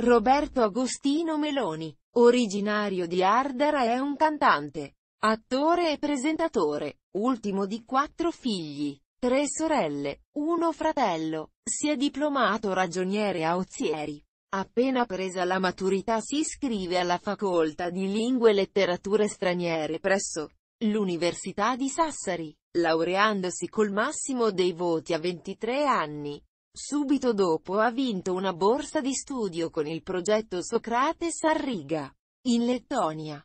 Roberto Agostino Meloni, originario di Ardara è un cantante, attore e presentatore, ultimo di quattro figli, tre sorelle, uno fratello, si è diplomato ragioniere a Ozieri. Appena presa la maturità si iscrive alla facoltà di Lingue e Letterature Straniere presso l'Università di Sassari, laureandosi col massimo dei voti a 23 anni. Subito dopo ha vinto una borsa di studio con il progetto Socrate Sarriga, in Lettonia.